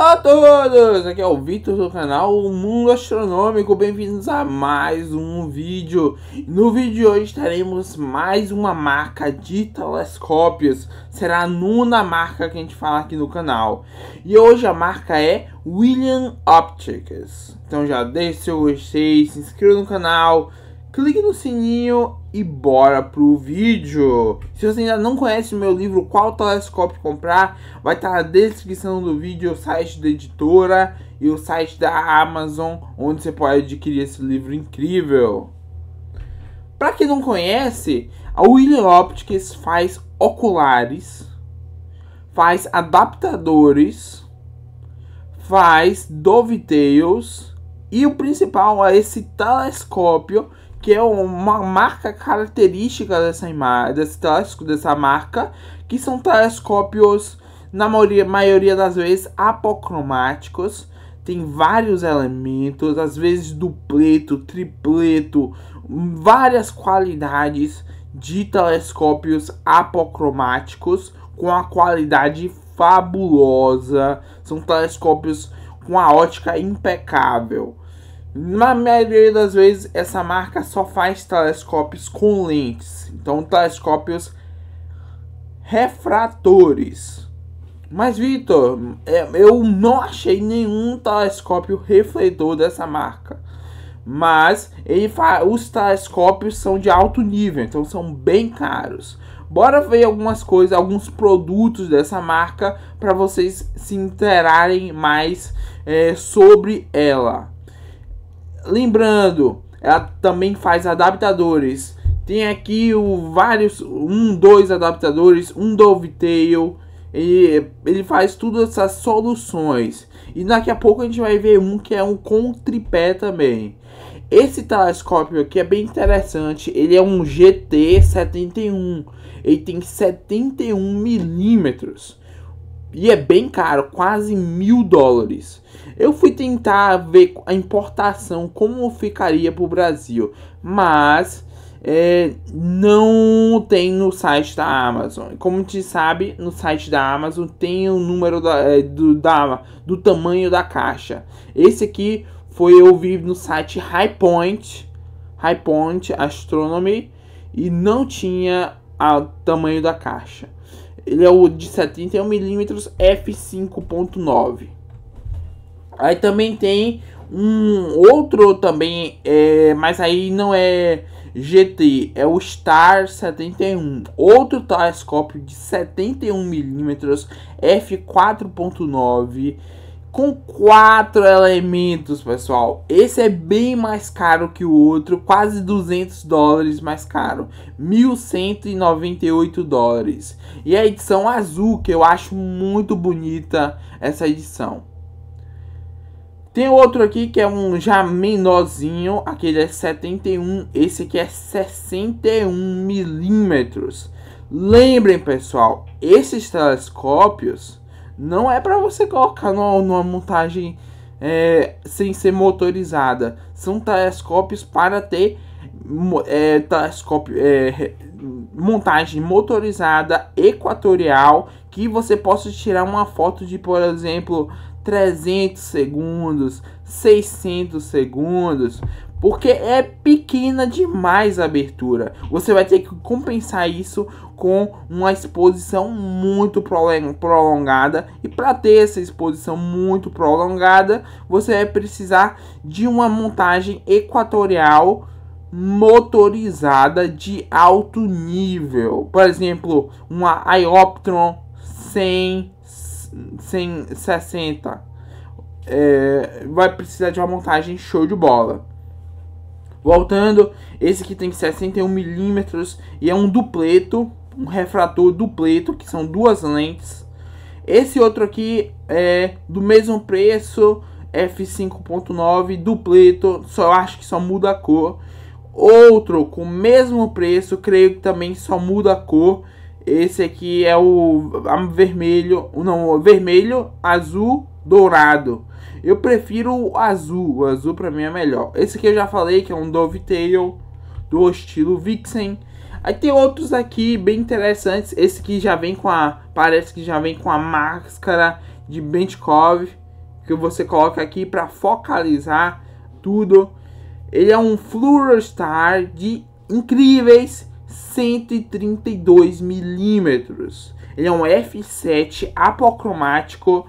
Olá a todos! Aqui é o Vitor do canal O Mundo Astronômico. Bem-vindos a mais um vídeo. No vídeo de hoje teremos mais uma marca de telescópios. Será a nona marca que a gente fala aqui no canal. E hoje a marca é William Optics. Então já deixe seu gostei, se inscreva no canal clique no sininho e bora pro vídeo. Se você ainda não conhece o meu livro Qual Telescópio Comprar, vai estar tá na descrição do vídeo o site da editora e o site da Amazon, onde você pode adquirir esse livro incrível. Para quem não conhece, a William Optics faz oculares, faz adaptadores, faz dovetails e o principal é esse telescópio que é uma marca característica dessa imagem, desse telescópio, dessa marca, que são telescópios, na maioria, maioria das vezes, apocromáticos. Tem vários elementos, às vezes dupleto, tripleto, várias qualidades de telescópios apocromáticos com a qualidade fabulosa. São telescópios com a ótica impecável. Na maioria das vezes, essa marca só faz telescópios com lentes, então telescópios refratores. Mas Vitor, é, eu não achei nenhum telescópio refletor dessa marca. Mas ele os telescópios são de alto nível, então são bem caros. Bora ver algumas coisas, alguns produtos dessa marca para vocês se interarem mais é, sobre ela. Lembrando, ela também faz adaptadores. Tem aqui o vários, um, dois adaptadores, um Dovetail. Ele, ele faz todas essas soluções. E daqui a pouco a gente vai ver um que é um com tripé também. Esse telescópio aqui é bem interessante. Ele é um GT71. Ele tem 71 milímetros. E é bem caro, quase mil dólares. Eu fui tentar ver a importação como ficaria para o Brasil, mas é, não tem no site da Amazon. Como te sabe, no site da Amazon tem o número da, é, do, da, do tamanho da caixa. Esse aqui foi eu vi no site High Point, High Point Astronomy e não tinha o tamanho da caixa. Ele é o de 71mm f5.9. Aí também tem um outro também, é, mas aí não é GT, é o Star 71. Outro telescópio de 71mm f4.9 com quatro elementos, pessoal. Esse é bem mais caro que o outro, quase 200 dólares mais caro, 1198 dólares. E a edição azul, que eu acho muito bonita essa edição. Tem outro aqui que é um já menorzinho, aquele é 71, esse aqui é 61 milímetros. Lembrem, pessoal, esses telescópios não é para você colocar numa, numa montagem é, sem ser motorizada. São telescópios para ter é, telescópio, é, montagem motorizada equatorial que você possa tirar uma foto de, por exemplo, 300 segundos, 600 segundos, porque é pequena demais a abertura. Você vai ter que compensar isso com uma exposição muito prolongada. E para ter essa exposição muito prolongada, você vai precisar de uma montagem equatorial motorizada de alto nível. Por exemplo, uma Ioptron 100 160 é, vai precisar de uma montagem show de bola. Voltando, esse aqui tem 61mm e é um dupleto, um refrator dupleto, que são duas lentes. Esse outro aqui é do mesmo preço, f5.9, dupleto, só acho que só muda a cor. Outro com o mesmo preço, creio que também só muda a cor, esse aqui é o vermelho, não, vermelho, azul, dourado. Eu prefiro o azul, o azul pra mim é melhor. Esse aqui eu já falei que é um Dovetail do estilo Vixen. Aí tem outros aqui bem interessantes. Esse que já vem com a. Parece que já vem com a máscara de Bentkov. Que você coloca aqui para focalizar tudo. Ele é um Fluorostar de incríveis 132 milímetros. Ele é um F7 apocromático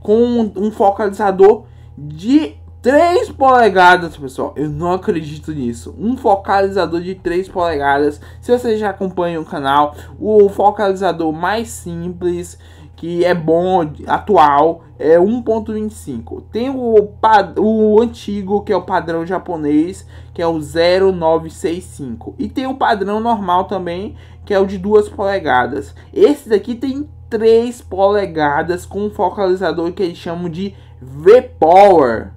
com um focalizador de 3 polegadas, pessoal. Eu não acredito nisso. Um focalizador de 3 polegadas. Se você já acompanha o canal, o focalizador mais simples que é bom, atual, é 1.25. Tem o, o antigo, que é o padrão japonês, que é o 0965. E tem o padrão normal também, que é o de 2 polegadas. Esse daqui tem 3 polegadas com um focalizador que eles chamam de V-Power.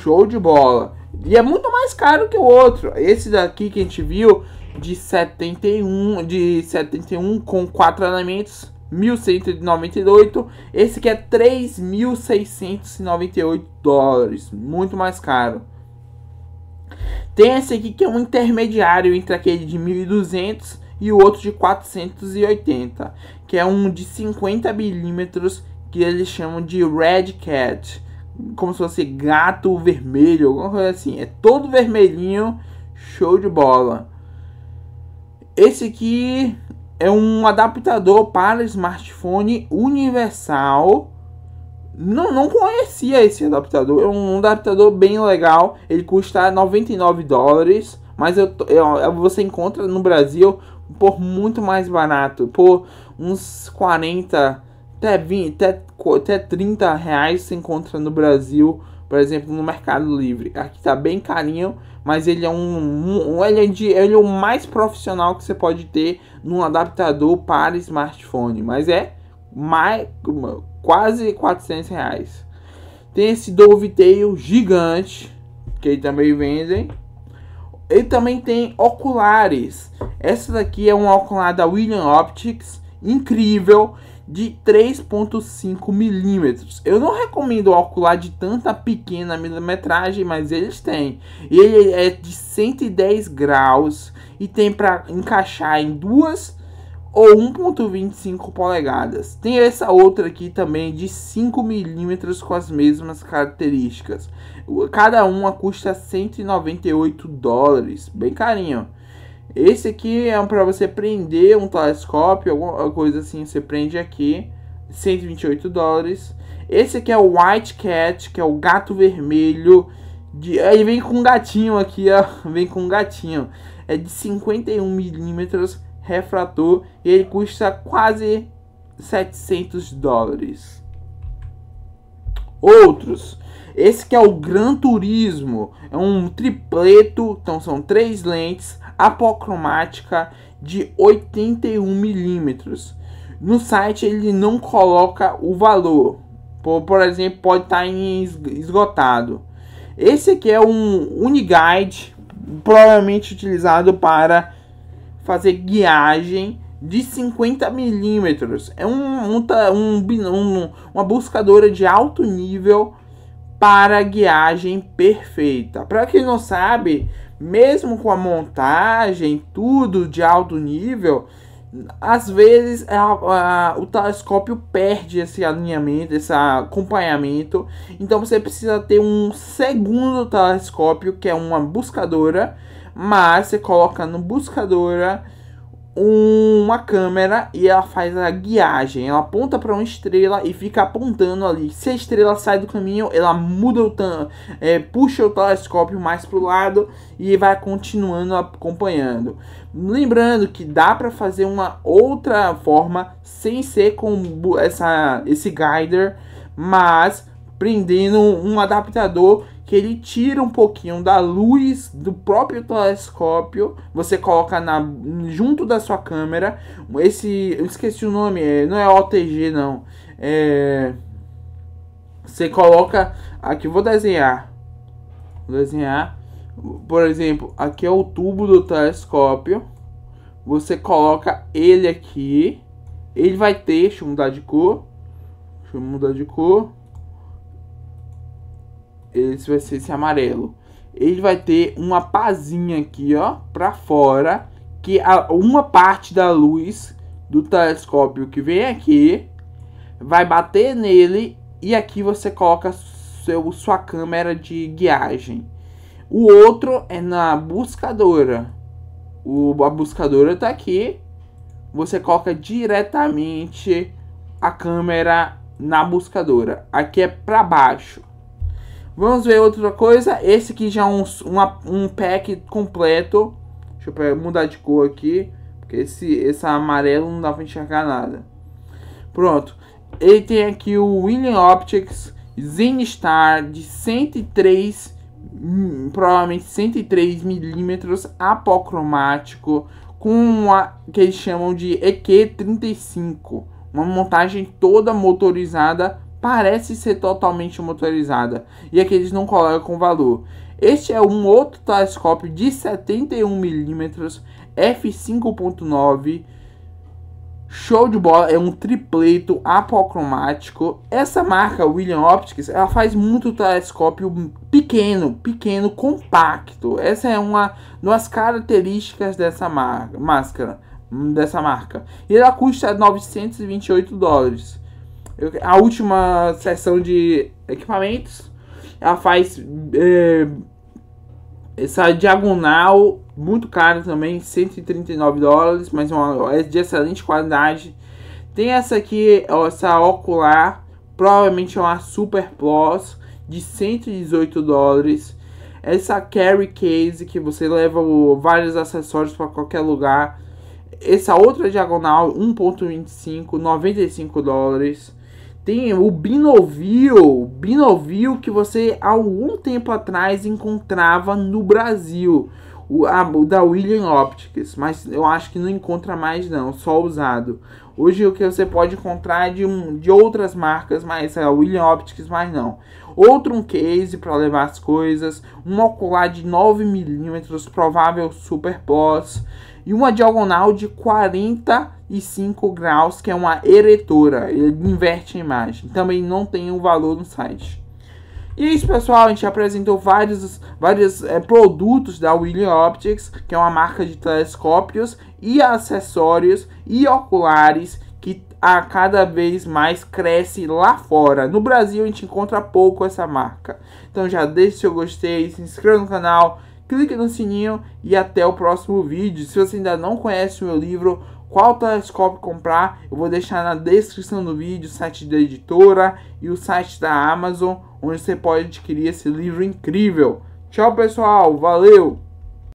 Show de bola. E é muito mais caro que o outro. Esse daqui que a gente viu de 71, de 71 com 4 elementos 1.198, esse que é 3.698 dólares, muito mais caro. Tem esse aqui que é um intermediário entre aquele de 1.200 e o outro de 480, que é um de 50 milímetros que eles chamam de Red Cat, como se fosse gato vermelho, alguma coisa assim. É todo vermelhinho, show de bola. Esse aqui é um adaptador para smartphone universal. Não, não conhecia esse adaptador. É um adaptador bem legal. Ele custa 99 dólares. Mas eu, eu, é, você encontra no Brasil por muito mais barato. Por uns 40, até, 20, até, até 30 reais você encontra no Brasil. Por exemplo, no Mercado Livre. Aqui tá bem carinho mas ele é um, um ele, é de, ele é o mais profissional que você pode ter num adaptador para smartphone, mas é mais, quase 400 reais. Tem esse Dovetail gigante que também vendem. E também tem oculares. Essa daqui é um ocular da William Optics, incrível de 3.5 milímetros. Eu não recomendo o óculos de tanta pequena milimetragem, mas eles têm. Ele é de 110 graus e tem para encaixar em duas ou 1.25 polegadas. Tem essa outra aqui também de 5 milímetros com as mesmas características. Cada uma custa 198 dólares, bem carinho. Esse aqui é um para você prender um telescópio, alguma coisa assim, você prende aqui, 128 dólares. Esse aqui é o White Cat, que é o gato vermelho. De, aí vem com um gatinho aqui, ó, vem com um gatinho. É de 51 milímetros, refrator, e ele custa quase 700 dólares. Outros. Esse que é o Gran Turismo, é um tripleto, então são três lentes, apocromática de 81 milímetros. No site ele não coloca o valor, por, por exemplo, pode estar tá em esgotado. Esse aqui é um uniguide, provavelmente utilizado para fazer guiagem de 50 milímetros. É um, um, um, uma buscadora de alto nível para guiagem perfeita. Para quem não sabe, mesmo com a montagem, tudo de alto nível, às vezes a, a, o telescópio perde esse alinhamento, esse acompanhamento. Então você precisa ter um segundo telescópio, que é uma buscadora, mas você coloca no buscadora uma câmera e ela faz a guiagem. Ela aponta para uma estrela e fica apontando ali. Se a estrela sai do caminho, ela muda o é, puxa o telescópio mais para o lado e vai continuando acompanhando. Lembrando que dá para fazer uma outra forma sem ser com essa, esse guider, mas prendendo um adaptador que ele tira um pouquinho da luz do próprio telescópio, você coloca na junto da sua câmera, esse, eu esqueci o nome, é, não é OTG não, é, você coloca, aqui vou desenhar, vou desenhar, por exemplo, aqui é o tubo do telescópio, você coloca ele aqui, ele vai ter, deixa eu mudar de cor, deixa eu mudar de cor, esse vai ser esse amarelo. Ele vai ter uma pazinha aqui, ó, para fora, que a, uma parte da luz do telescópio que vem aqui vai bater nele e aqui você coloca seu, sua câmera de guiagem. O outro é na buscadora. O, a buscadora está aqui. Você coloca diretamente a câmera na buscadora. Aqui é para baixo. Vamos ver outra coisa. Esse aqui já é um, uma, um pack completo. Deixa eu pegar, mudar de cor aqui. Porque esse, esse amarelo não dá pra enxergar nada. Pronto. Ele tem aqui o William Optics Zenstar de 103 hum, provavelmente 103 milímetros apocromático com a que eles chamam de EQ35, uma montagem toda motorizada parece ser totalmente motorizada e aqui eles não colocam valor. Este é um outro telescópio de 71mm f5.9. Show de bola, é um tripleto apocromático. Essa marca William Optics, ela faz muito telescópio pequeno, pequeno, compacto. Essa é uma das características dessa marca, máscara, dessa marca. E ela custa 928 dólares. Eu, a última seção de equipamentos, ela faz é, essa diagonal muito cara também, 139 dólares, mas é uma, é de excelente qualidade. Tem essa aqui, essa ocular, provavelmente é uma Super Plus de 118 dólares. Essa carry case que você leva o, vários acessórios para qualquer lugar. Essa outra diagonal 1.25, 95 dólares. Tem o Binovil, Binovio que você há algum tempo atrás encontrava no Brasil, o, a, o da William Optics, mas eu acho que não encontra mais não, só usado. Hoje o que você pode encontrar é de, um, de outras marcas, mas a é, William Optics mais não. Outro um case para levar as coisas, um ocular de 9mm, provável Super Boss, e uma diagonal de 45 graus, que é uma eretora, ele inverte a imagem. Também não tem um valor no site. E é isso, pessoal. A gente apresentou vários, vários é, produtos da William Optics, que é uma marca de telescópios e acessórios e oculares que a cada vez mais cresce lá fora. No Brasil, a gente encontra pouco essa marca. Então, já deixe seu gostei, se inscreva no canal clique no sininho e até o próximo vídeo. Se você ainda não conhece o meu livro, qual telescópio comprar, eu vou deixar na descrição do vídeo o site da editora e o site da Amazon, onde você pode adquirir esse livro incrível. Tchau, pessoal. Valeu!